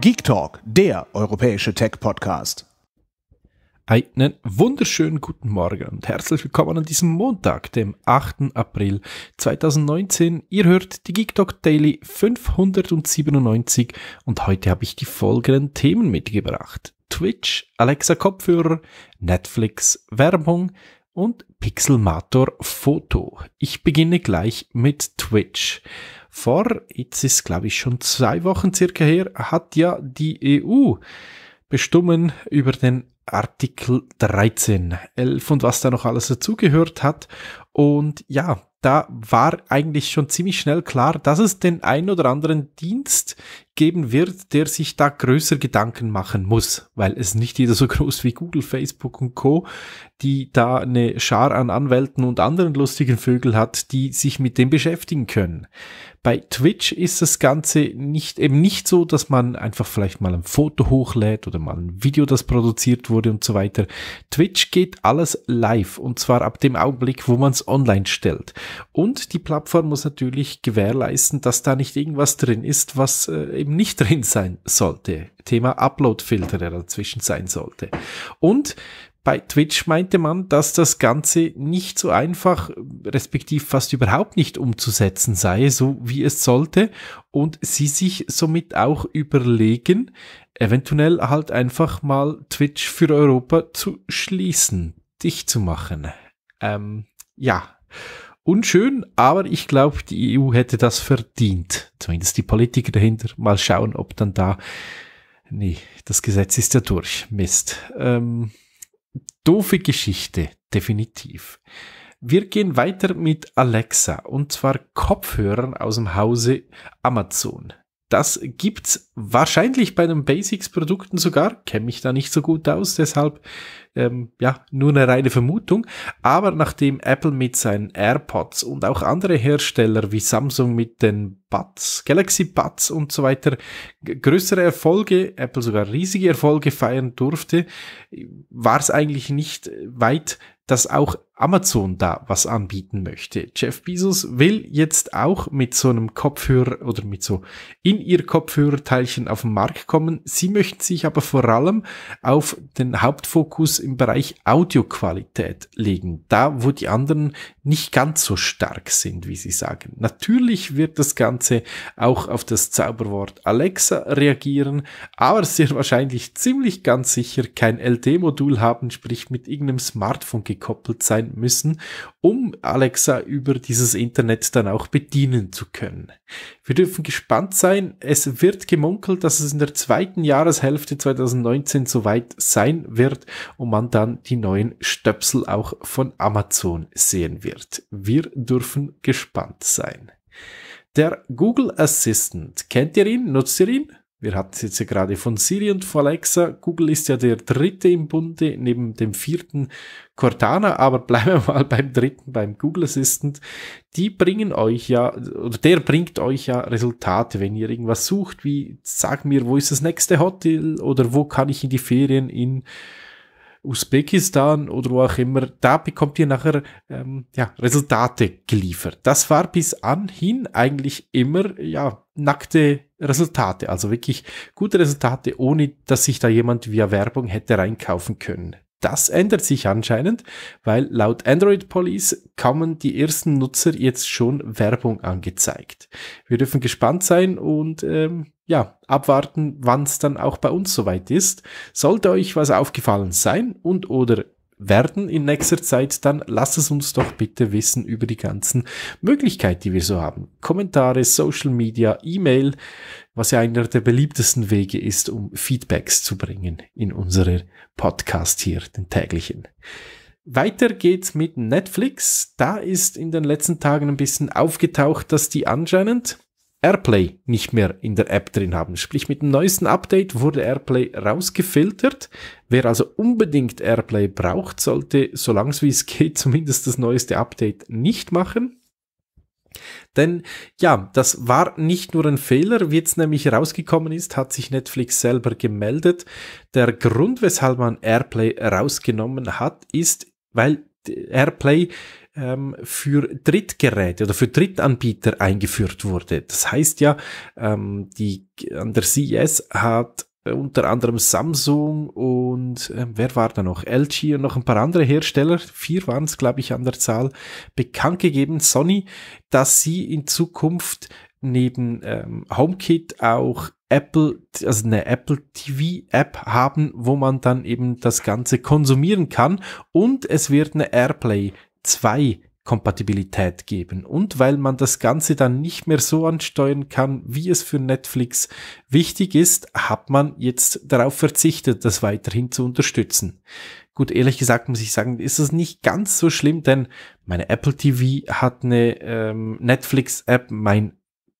Geek Talk, der europäische Tech-Podcast. Einen wunderschönen guten Morgen und herzlich willkommen an diesem Montag, dem 8. April 2019. Ihr hört die Geek Talk Daily 597 und heute habe ich die folgenden Themen mitgebracht. Twitch, Alexa Kopfhörer, Netflix, Werbung, und Pixelmator Foto. Ich beginne gleich mit Twitch. Vor, jetzt ist glaube ich schon zwei Wochen circa her, hat ja die EU bestimmen über den Artikel 13, 11 und was da noch alles dazugehört hat. Und ja, da war eigentlich schon ziemlich schnell klar, dass es den ein oder anderen Dienst geben wird, der sich da größer Gedanken machen muss, weil es nicht jeder so groß wie Google, Facebook und Co, die da eine Schar an Anwälten und anderen lustigen Vögel hat, die sich mit dem beschäftigen können. Bei Twitch ist das Ganze nicht, eben nicht so, dass man einfach vielleicht mal ein Foto hochlädt oder mal ein Video, das produziert wurde und so weiter. Twitch geht alles live und zwar ab dem Augenblick, wo man es online stellt. Und die Plattform muss natürlich gewährleisten, dass da nicht irgendwas drin ist, was äh, eben nicht drin sein sollte. Thema Upload-Filter, der dazwischen sein sollte. Und bei Twitch meinte man, dass das Ganze nicht so einfach, respektiv fast überhaupt nicht umzusetzen sei, so wie es sollte. Und sie sich somit auch überlegen, eventuell halt einfach mal Twitch für Europa zu schließen, dicht zu machen. Ähm, ja unschön, aber ich glaube, die EU hätte das verdient. Zumindest die Politiker dahinter. Mal schauen, ob dann da. Nee, das Gesetz ist ja durch. Mist. Ähm, doofe Geschichte, definitiv. Wir gehen weiter mit Alexa und zwar Kopfhörern aus dem Hause Amazon. Das gibt's wahrscheinlich bei den Basics-Produkten sogar. Kenne mich da nicht so gut aus, deshalb ähm, ja nur eine reine Vermutung. Aber nachdem Apple mit seinen AirPods und auch andere Hersteller wie Samsung mit den Buds, Galaxy Buds und so weiter größere Erfolge, Apple sogar riesige Erfolge feiern durfte, war es eigentlich nicht weit, dass auch Amazon da was anbieten möchte. Jeff Bezos will jetzt auch mit so einem Kopfhörer oder mit so in ihr Kopfhörerteilchen auf den Markt kommen. Sie möchten sich aber vor allem auf den Hauptfokus im Bereich Audioqualität legen, da wo die anderen nicht ganz so stark sind, wie sie sagen. Natürlich wird das Ganze auch auf das Zauberwort Alexa reagieren, aber sehr wahrscheinlich ziemlich ganz sicher kein LD-Modul haben, sprich mit irgendeinem Smartphone gekoppelt sein sein müssen, um Alexa über dieses Internet dann auch bedienen zu können. Wir dürfen gespannt sein. Es wird gemunkelt, dass es in der zweiten Jahreshälfte 2019 soweit sein wird und man dann die neuen Stöpsel auch von Amazon sehen wird. Wir dürfen gespannt sein. Der Google Assistant, kennt ihr ihn? Nutzt ihr ihn? Wir hatten es jetzt ja gerade von Siri und von Alexa. Google ist ja der dritte im Bunde, neben dem vierten Cortana, aber bleiben wir mal beim dritten, beim Google Assistant. Die bringen euch ja, oder der bringt euch ja Resultate, wenn ihr irgendwas sucht, wie sag mir, wo ist das nächste Hotel oder wo kann ich in die Ferien in Usbekistan oder wo auch immer, da bekommt ihr nachher ähm, ja, Resultate geliefert. Das war bis anhin eigentlich immer ja, nackte Resultate, also wirklich gute Resultate, ohne dass sich da jemand via Werbung hätte reinkaufen können. Das ändert sich anscheinend, weil laut Android Police kamen die ersten Nutzer jetzt schon Werbung angezeigt. Wir dürfen gespannt sein und ähm, ja, abwarten, wann es dann auch bei uns soweit ist. Sollte euch was aufgefallen sein und oder werden in nächster Zeit, dann lasst es uns doch bitte wissen über die ganzen Möglichkeiten, die wir so haben. Kommentare, Social Media, E-Mail, was ja einer der beliebtesten Wege ist, um Feedbacks zu bringen in unsere Podcast hier, den täglichen. Weiter geht's mit Netflix. Da ist in den letzten Tagen ein bisschen aufgetaucht, dass die anscheinend AirPlay nicht mehr in der App drin haben. Sprich, mit dem neuesten Update wurde AirPlay rausgefiltert. Wer also unbedingt AirPlay braucht, sollte, solange es wie es geht, zumindest das neueste Update nicht machen. Denn ja, das war nicht nur ein Fehler, wie jetzt nämlich rausgekommen ist, hat sich Netflix selber gemeldet. Der Grund, weshalb man AirPlay rausgenommen hat, ist, weil Airplay ähm, für Drittgeräte oder für Drittanbieter eingeführt wurde. Das heißt ja, ähm, die an der CES hat unter anderem Samsung und äh, wer war da noch? LG und noch ein paar andere Hersteller, vier waren es, glaube ich, an der Zahl, bekannt gegeben, Sony, dass sie in Zukunft neben ähm, HomeKit auch Apple, also eine Apple TV App haben, wo man dann eben das Ganze konsumieren kann und es wird eine AirPlay 2 Kompatibilität geben. Und weil man das Ganze dann nicht mehr so ansteuern kann, wie es für Netflix wichtig ist, hat man jetzt darauf verzichtet, das weiterhin zu unterstützen. Gut, ehrlich gesagt muss ich sagen, ist es nicht ganz so schlimm, denn meine Apple TV hat eine ähm, Netflix-App, mein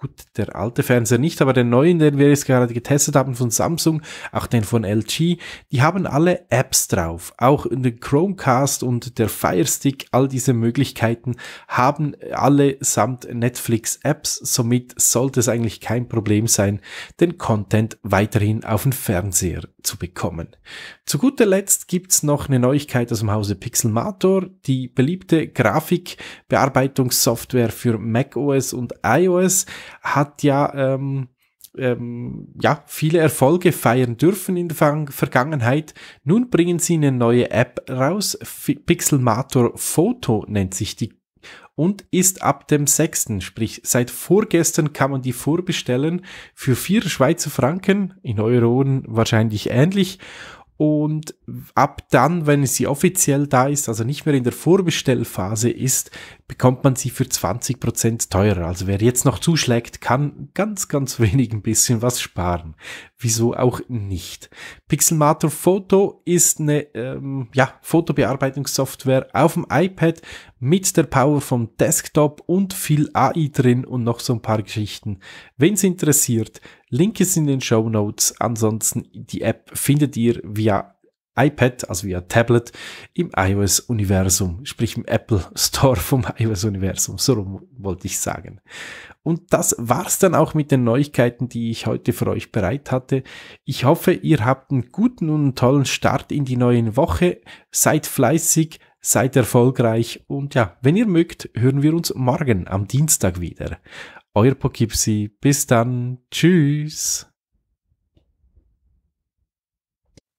gut, der alte Fernseher nicht, aber den neuen, den wir jetzt gerade getestet haben von Samsung, auch den von LG, die haben alle Apps drauf. Auch in den Chromecast und der Firestick, all diese Möglichkeiten haben alle samt Netflix Apps. Somit sollte es eigentlich kein Problem sein, den Content weiterhin auf den Fernseher zu bekommen. Zu guter Letzt gibt's noch eine Neuigkeit aus dem Hause Pixelmator, die beliebte Grafikbearbeitungssoftware für macOS und iOS hat ja ähm, ähm, ja, viele Erfolge feiern dürfen in der Vergangenheit. Nun bringen sie eine neue App raus. F Pixelmator Photo nennt sich die und ist ab dem 6., sprich seit vorgestern kann man die vorbestellen für vier Schweizer Franken, in Euro wahrscheinlich ähnlich. Und ab dann, wenn sie offiziell da ist, also nicht mehr in der Vorbestellphase ist, bekommt man sie für 20% teurer. Also wer jetzt noch zuschlägt, kann ganz, ganz wenig ein bisschen was sparen. Wieso auch nicht? Pixelmator Photo ist eine ähm, ja, Fotobearbeitungssoftware auf dem iPad mit der Power vom Desktop und viel AI drin und noch so ein paar Geschichten. Wenn es interessiert, Link ist in den Show Notes. Ansonsten die App findet ihr via iPad, also via Tablet, im iOS-Universum, sprich im Apple Store vom iOS-Universum, so rum wollte ich sagen. Und das war's dann auch mit den Neuigkeiten, die ich heute für euch bereit hatte. Ich hoffe, ihr habt einen guten und tollen Start in die neue Woche. Seid fleißig, seid erfolgreich und ja, wenn ihr mögt, hören wir uns morgen am Dienstag wieder. Euer Poughkeepsie, bis dann, tschüss.